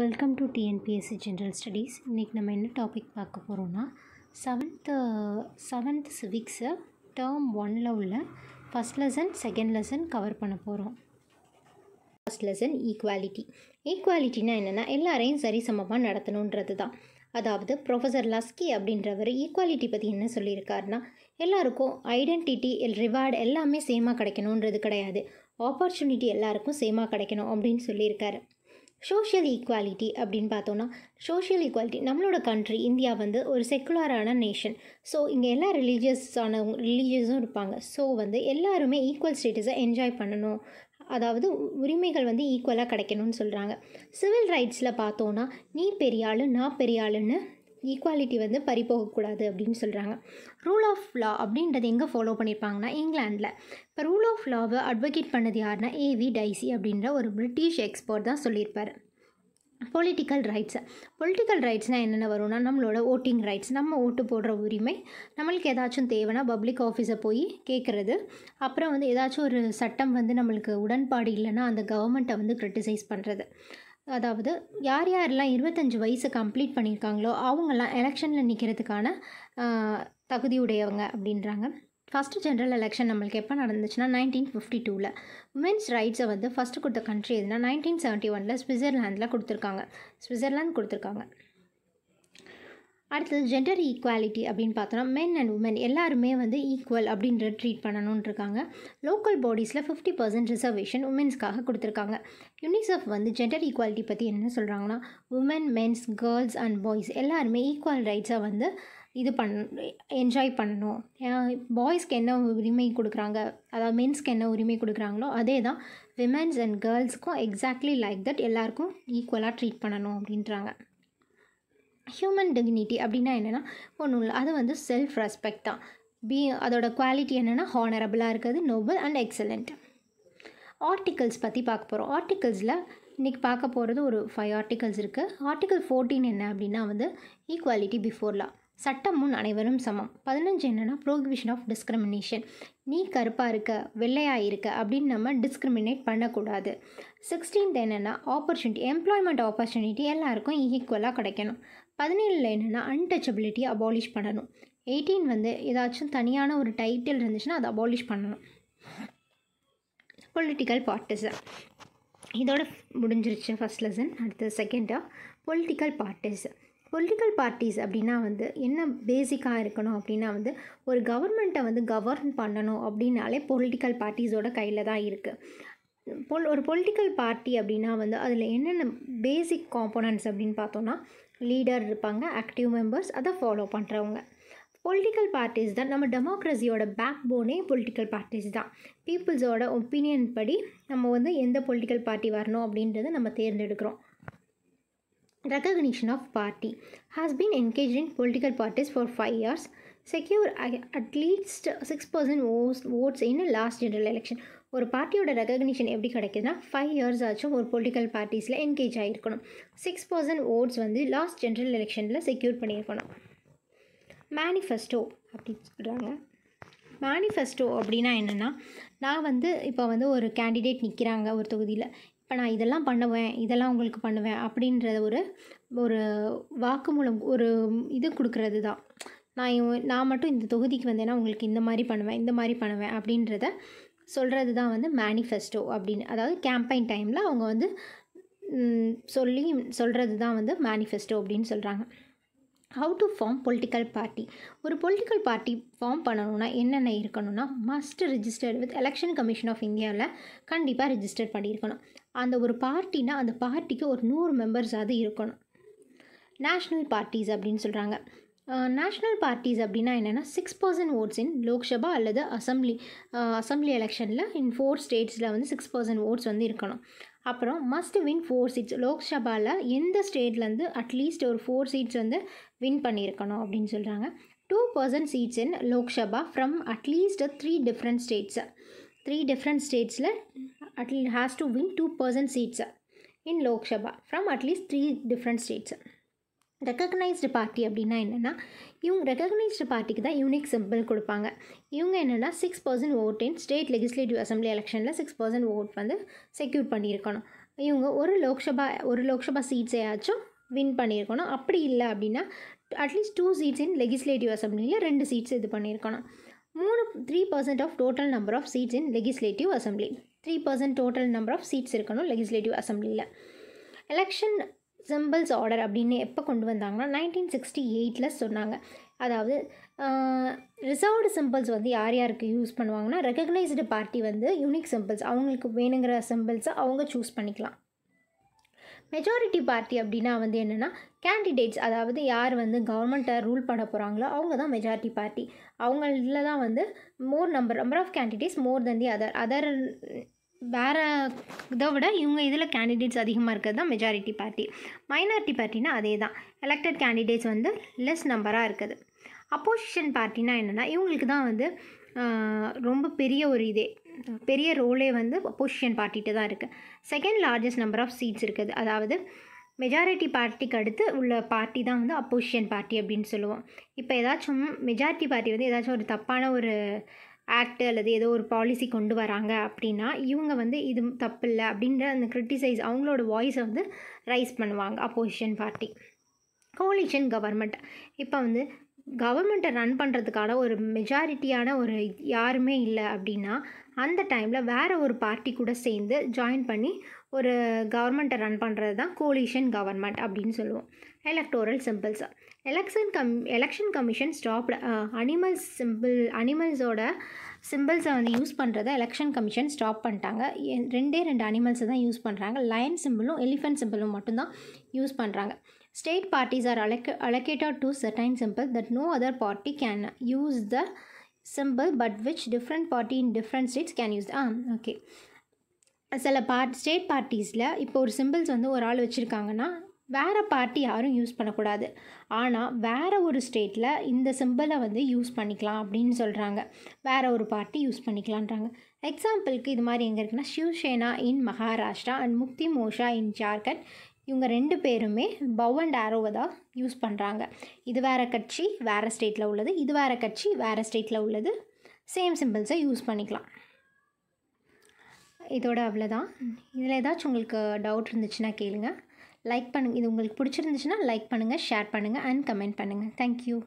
welcome to TNPSC general studies இன்றைக்கி நம்ம என்ன டாபிக் பார்க்க போகிறோன்னா செவன்த்து செவன்த் சிவிக்ஸு டேர்ம் ஒனில் உள்ள first lesson second lesson cover பண்ண போகிறோம் ஃபஸ்ட் லெசன் ஈக்குவாலிட்டி ஈக்குவாலிட்டினா என்னென்னா எல்லாரையும் சரிசமமாக நடத்தணுன்றது தான் அதாவது ப்ரொஃபஸர் லஸ்கி அப்படின்றவர் ஈக்குவாலிட்டி பற்றி என்ன சொல்லியிருக்காருன்னா எல்லாருக்கும் ஐடென்டிட்டி ரிவார்டு எல்லாமே சேமாக கிடைக்கணுன்றது கிடையாது ஆப்பர்ச்சுனிட்டி எல்லாருக்கும் சேமாக கிடைக்கணும் அப்படின்னு சொல்லியிருக்காரு சோஷியல் ஈக்குவாலிட்டி அப்படின்னு பார்த்தோன்னா சோஷியல் ஈக்குவாலிட்டி நம்மளோட கண்ட்ரி இந்தியா வந்து ஒரு செக்குலரான நேஷன் ஸோ இங்கே எல்லா ரிலீஜியஸானவங்க ரிலீஜியஸும் இருப்பாங்க ஸோ வந்து எல்லாருமே ஈக்குவல் ஸ்டேட்டஸை என்ஜாய் பண்ணணும் அதாவது உரிமைகள் வந்து ஈக்குவலாக கிடைக்கணும்னு சொல்கிறாங்க சிவில் ரைட்ஸில் பார்த்தோன்னா நீ பெரியாளு நான் பெரியாளுன்னு ஈக்குவாலிட்டி வந்து பறி போகக்கூடாது அப்படின்னு சொல்கிறாங்க ரூல் ஆஃப் லா அப்படின்றது எங்கே ஃபாலோ பண்ணியிருப்பாங்கன்னா இங்கிலாண்டில் இப்போ ரூல் ஆஃப் லாவை அட்வொகேட் பண்ணது யாருன்னா ஏவி டைசி அப்படின்ற ஒரு பிரிட்டிஷ் எக்ஸ்போர்ட் தான் சொல்லியிருப்பார் பொலிட்டிக்கல் ரைட்ஸை பொலிட்டிக்கல் ரைட்ஸ்னால் என்னென்ன வரும்னா நம்மளோட ஓட்டிங் ரைட்ஸ் நம்ம ஓட்டு போடுற உரிமை நம்மளுக்கு ஏதாச்சும் தேவைன்னா பப்ளிக் ஆஃபீஸை போய் கேட்குறது அப்புறம் வந்து ஏதாச்சும் ஒரு சட்டம் வந்து நம்மளுக்கு உடன்பாடு இல்லைன்னா அந்த கவர்மெண்ட்டை வந்து க்ரிட்டிசைஸ் பண்ணுறது அதாவது யார் யாரெல்லாம் இருபத்தஞ்சி வயசு கம்ப்ளீட் பண்ணியிருக்காங்களோ அவங்கெல்லாம் எலெக்ஷனில் நிற்கிறதுக்கான தகுதியுடையவங்க அப்படின்றாங்க ஃபஸ்ட்டு ஜென்ரல் எலெக்ஷன் நம்மளுக்கு எப்போ நடந்துச்சுன்னா நைன்டீன் ஃபிஃப்டி டூவில் உமன்ஸ் ரைட்ஸை வந்து ஃபஸ்ட்டு கொடுத்த கண்ட்ரி எதுனா நைன்டீன் செவன்ட்டி ஒனில் ஸ்விட்சர்லாண்டில் கொடுத்துருக்காங்க ஸ்விட்சர்லாந்து கொடுத்துருக்காங்க அடுத்தது ஜெண்டர் ஈக்குவாலிட்டி அப்படின்னு பார்த்தோன்னா மென் அண்ட் உமன் எல்லாருமே வந்து ஈக்குவல் அப்படின்ற ட்ரீட் பண்ணணும்னு இருக்காங்க லோக்கல் பாடிஸில் ஃபிஃப்டி பர்சன்ட் ரிசர்வேஷன் உமன்ஸ்க்காக கொடுத்துருக்காங்க யூனிசெஃப் வந்து ஜெண்டர் ஈக்குவாலிட்டி பற்றி என்ன சொல்கிறாங்கன்னா woman men's girls and boys எல்லாருமே ஈக்குவல் ரைட்ஸை வந்து இது பண் என்ஜாய் பண்ணணும் பாய்ஸ்க்கு என்ன உரிமை கொடுக்குறாங்க அதாவது மென்ஸ்க்கு என்ன உரிமை கொடுக்குறாங்களோ அதே தான் விமென்ஸ் அண்ட் கேர்ள்ஸ்க்கும் எக்ஸாக்ட்லி லைக் தட் எல்லாருக்கும் ஈக்குவலாக ட்ரீட் பண்ணணும் அப்படின்றாங்க ஹியூமன் டிக்னிட்டி அப்படின்னா என்னென்னா ஒன்றும் இல்லை அது வந்து செல்ஃப் ரெஸ்பெக்ட் தான் பி அதோட குவாலிட்டி என்னென்னா ஹானரபுளாக இருக்கிறது நோபல் அண்ட் எக்ஸலண்ட் ஆர்டிகல்ஸ் பற்றி பார்க்க போகிறோம் ஆர்டிகல்ஸில் இன்றைக்கி பார்க்க போகிறது ஒரு ஃபைவ் ஆர்டிகல்ஸ் இருக்குது ஆர்டிகல் ஃபோர்டீன் என்ன அப்படின்னா வந்து ஈக்குவாலிட்டி பிஃபோர் லா சட்டம் முன் அனைவரும் சமம் பதினஞ்சு என்னென்னா ப்ரோஹிபிஷன் ஆஃப் டிஸ்கிரிமினேஷன் நீ கருப்பாக இருக்க வெள்ளையாக இருக்க அப்படின்னு நம்ம டிஸ்கிரிமினேட் பண்ணக்கூடாது சிக்ஸ்டீன்த் என்னென்னா ஆப்பர்ச்சுனிட்டி எம்ப்ளாய்மெண்ட் ஆப்பர்ச்சுனிட்டி எல்லாருக்கும் ஈக்குவலாக கிடைக்கணும் பதினேழில் என்னென்னா அன்டச்சபிலிட்டியை அபாலிஷ் பண்ணணும் எயிட்டீன் வந்து ஏதாச்சும் தனியான ஒரு டைட்டில் இருந்துச்சுன்னா அதை அபாலிஷ் பண்ணணும் பொலிட்டிக்கல் பார்ட்டிஸை இதோட முடிஞ்சிருச்சு ஃபஸ்ட் லெசன் அடுத்தது செகண்டாக பொலிட்டிக்கல் பார்ட்டிஸ் பொலிட்டிக்கல் பார்ட்டிஸ் அப்படின்னா வந்து என்ன பேசிக்காக இருக்கணும் அப்படின்னா வந்து ஒரு கவர்மெண்ட்டை வந்து கவர்ன் பண்ணணும் அப்படின்னாலே பொலிட்டிக்கல் பார்ட்டிஸோட கையில் தான் இருக்குது பொல் ஒரு பொலிட்டிக்கல் பார்ட்டி அப்படின்னா வந்து அதில் என்னென்ன பேசிக் காம்போனன்ட்ஸ் அப்படின்னு பார்த்தோன்னா லீடர் இருப்பாங்க ஆக்டிவ் மெம்பர்ஸ் அதை ஃபாலோ பண்ணுறவங்க பொலிட்டிக்கல் பார்ட்டிஸ் தான் நம்ம டெமோக்ரஸியோட பேக் போனே பொலிட்டிக்கல் பார்ட்டிஸ் தான் பீப்புள்ஸோட ஒப்பீனியன் படி நம்ம வந்து எந்த பொலிட்டிக்கல் பார்ட்டி வரணும் அப்படின்றத நம்ம தேர்ந்தெடுக்கிறோம் recognition of party has been engage in political parties for five years secure at least six percent ஓஸ் votes in last general election ஒரு பார்ட்டியோட ரெகக்னிஷன் எப்படி கிடைக்குதுன்னா ஃபைவ் இயர்ஸ் ஆச்சும் ஒரு பொலிட்டிக்கல் பார்ட்டிஸில் என்கேஜ் ஆகிருக்கணும் சிக்ஸ் பர்சன்ட் ஓட்ஸ் வந்து லாஸ்ட் ஜென்ரல் எலெக்ஷனில் செக்யூர் பண்ணியிருக்கணும் மேனிஃபெஸ்டோ அப்படின்னு சொல்கிறாங்க மேனிஃபெஸ்டோ அப்படின்னா என்னென்னா நான் வந்து இப்போ வந்து ஒரு கேண்டிடேட் நிற்கிறாங்க ஒரு தொகுதியில் இப்போ நான் இதெல்லாம் பண்ணுவேன் இதெல்லாம் உங்களுக்கு பண்ணுவேன் அப்படின்றத ஒரு ஒரு வாக்குமூலம் ஒரு இது கொடுக்கறது தான் நான் நான் மட்டும் இந்த தொகுதிக்கு வந்தேன்னா உங்களுக்கு இந்த மாதிரி பண்ணுவேன் இந்த மாதிரி பண்ணுவேன் அப்படின்றத சொல்கிறது தான் வந்து மேனிஃபெஸ்டோ அப்படின்னு அதாவது கேம்பெயின் டைமில் அவங்க வந்து சொல்லி சொல்கிறது தான் வந்து மேனிஃபெஸ்டோ அப்படின்னு சொல்கிறாங்க how to form political party ஒரு பொலிட்டிக்கல் பார்ட்டி ஃபார்ம் பண்ணணும்னா என்னென்ன இருக்கணும்னா must register with election commission of இந்தியாவில் கண்டிப்பாக ரிஜிஸ்டர் பண்ணியிருக்கணும் அந்த ஒரு பார்ட்டினா அந்த பார்ட்டிக்கு ஒரு நூறு மெம்பர்ஸாவது இருக்கணும் நேஷ்னல் பார்ட்டிஸ் அப்படின்னு சொல்கிறாங்க நேஷ்னல் பார்ட்டிஸ் அப்படின்னா என்னென்னா six percent votes in Lok Sabha அல்லது அசம்பிளி அசம்பிளி எலெக்ஷனில் இன் ஃபோர் ஸ்டேட்ஸில் வந்து சிக்ஸ் பர்சன்ட் ஓட்ஸ் வந்து இருக்கணும் அப்புறம் மஸ்ட் வின் ஃபோர் சீட்ஸ் லோக்சபாவில் எந்த ஸ்டேட்லேருந்து அட்லீஸ்ட் ஒரு ஃபோர் சீட்ஸ் வந்து வின் பண்ணியிருக்கணும் அப்படின்னு சொல்கிறாங்க two percent seats in Lok Sabha from at least three different states three different ஸ்டேட்ஸில் அட்லீ has to win two percent seats in Lok Sabha from at least three different states recognised party அப்படின்னா என்னென்னா இவங்க ரெக்கக்னைஸ்டு பார்ட்டிக்கு தான் யூனிக் சிம்பிள் கொடுப்பாங்க இவங்க என்னென்னா six percent vote in state legislative assembly எலெக்ஷனில் சிக்ஸ் பர்சன்ட் ஓட் வந்து செக்யூர் பண்ணியிருக்கணும் இவங்க ஒரு லோக்சபா ஒரு லோக்சபா சீட்ஸையாச்சும் வின் பண்ணியிருக்கணும் அப்படி இல்லை அப்படின்னா at least two seats in legislative அசம்பிளியில் ரெண்டு சீட்ஸ் இது பண்ணியிருக்கணும் மூணு three percent of total number of seats in legislative assembly three percent total number of seats இருக்கணும் லெகிஸ்லேட்டிவ் அசம்பிளியில் எலெக்ஷன் சிம்பிள்ஸ் ஆர்டர் அப்படின்னு எப்போ கொண்டு வந்தாங்கன்னா நைன்டீன் சிக்ஸ்டி எயிட்டில் சொன்னாங்க அதாவது ரிசர்வ்டு சிம்பிள்ஸ் வந்து யார் யாருக்கு யூஸ் பண்ணுவாங்கன்னா ரெக்கக்னைஸ்டு பார்ட்டி வந்து யூனிக் சிம்பிள்ஸ் அவங்களுக்கு வேணுங்கிற சிம்பிள்ஸை அவங்க சூஸ் பண்ணிக்கலாம் மெஜாரிட்டி பார்ட்டி அப்படின்னா வந்து என்னென்னா கேண்டிடேட்ஸ் அதாவது யார் வந்து கவர்மெண்ட்டை ரூல் பண்ண போகிறாங்களோ அவங்க தான் மெஜாரிட்டி பார்ட்டி அவங்களில் தான் வந்து more number number of candidates more than the other other வேறு இதை விட இவங்க இதில் கேண்டிடேட்ஸ் அதிகமாக இருக்கிறது தான் மெஜாரிட்டி பார்ட்டி மைனாரிட்டி பார்ட்டினா அதே தான் எலெக்டட் கேண்டிடேட்ஸ் வந்து லெஸ் நம்பராக இருக்குது அப்போசிஷன் பார்ட்டினா என்னென்னா இவங்களுக்கு தான் வந்து ரொம்ப பெரிய ஒரு இதே பெரிய ரோலே வந்து அப்போசிஷன் பார்ட்டிகிட்ட தான் இருக்குது second largest number of seats இருக்குது அதாவது மெஜாரிட்டி பார்ட்டிக்கு அடுத்து உள்ள பார்ட்டி தான் வந்து அப்போசிஷன் பார்ட்டி அப்படின்னு சொல்லுவோம் இப்போ ஏதாச்சும் மெஜாரிட்டி பார்ட்டி வந்து ஏதாச்சும் ஒரு தப்பான ஒரு ஆக்ட் அல்லது ஏதோ ஒரு பாலிசி கொண்டு வராங்க அப்படின்னா இவங்க வந்து இது தப்பு இல்லை அப்படின்ற அந்த கிரிட்டிசைஸ் அவங்களோட வாய்ஸை வந்து ரைஸ் பண்ணுவாங்க அப்போசிஷன் பார்ட்டி கோலிஷன் கவர்மெண்ட் இப்போ வந்து கவர்மெண்ட்டை ரன் பண்ணுறதுக்கான ஒரு மெஜாரிட்டியான ஒரு யாருமே இல்லை அப்படின்னா அந்த டைமில் வேறு ஒரு பார்ட்டி கூட சேர்ந்து ஜாயின் பண்ணி ஒரு கவர்மெண்ட்டை ரன் பண்ணுறது தான் கோலிஷன் கவர்மெண்ட் அப்படின்னு சொல்லுவோம் எலக்டோரல் சிம்பிள்ஸாக எலெக்ஷன் கம் election commission stopped animals symbol அனிமல்ஸோட சிம்பிள்ஸை வந்து யூஸ் பண்ணுறதை எலெக்ஷன் கமிஷன் ஸ்டாப் பண்ணிட்டாங்க ரெண்டே ரெண்டு அனிமல்ஸை தான் யூஸ் பண்ணுறாங்க லயன் சிம்பிளும் எலிஃபென்ட் சிம்பிளும் மட்டும்தான் யூஸ் பண்ணுறாங்க ஸ்டேட் பார்ட்டிஸ் ஆர் அலக்க allocated to certain symbol that no other party can use the symbol but which different party in different states can use ah okay சில part state பார்ட்டிஸில் இப்போ ஒரு symbols வந்து ஒரு ஆள் வச்சுருக்காங்கன்னா வேறு பார்ட்டி யாரும் யூஸ் பண்ணக்கூடாது ஆனால் வேறு ஒரு ஸ்டேட்டில் இந்த சிம்பிளை வந்து யூஸ் பண்ணிக்கலாம் அப்படின்னு சொல்கிறாங்க வேறு ஒரு பார்ட்டி யூஸ் பண்ணிக்கலான்றாங்க எக்ஸாம்பிளுக்கு இது மாதிரி எங்கே இருக்குன்னா சிவசேனா இன் மகாராஷ்டிரா அண்ட் முக்தி மோஷா இன் ஜார்க்கண்ட் இவங்க ரெண்டு பேருமே பவ் அண்ட் ஆரோவை தான் யூஸ் பண்ணுறாங்க இது வேறு கட்சி வேறு ஸ்டேட்டில் உள்ளது இது வேறு கட்சி வேறு ஸ்டேட்டில் உள்ளது சேம் சிம்பிள்ஸை யூஸ் பண்ணிக்கலாம் இதோட அவ்வளோதான் இதில் ஏதாச்சும் உங்களுக்கு டவுட் இருந்துச்சுன்னா கேளுங்கள் லைக் பண்ணுங்கள் இது உங்களுக்கு பிடிச்சிருந்துச்சுன்னா லைக் பண்ணுங்கள் ஷேர் பண்ணுங்கள் அண்ட் கமெண்ட் பண்ணுங்கள் தேங்க்யூ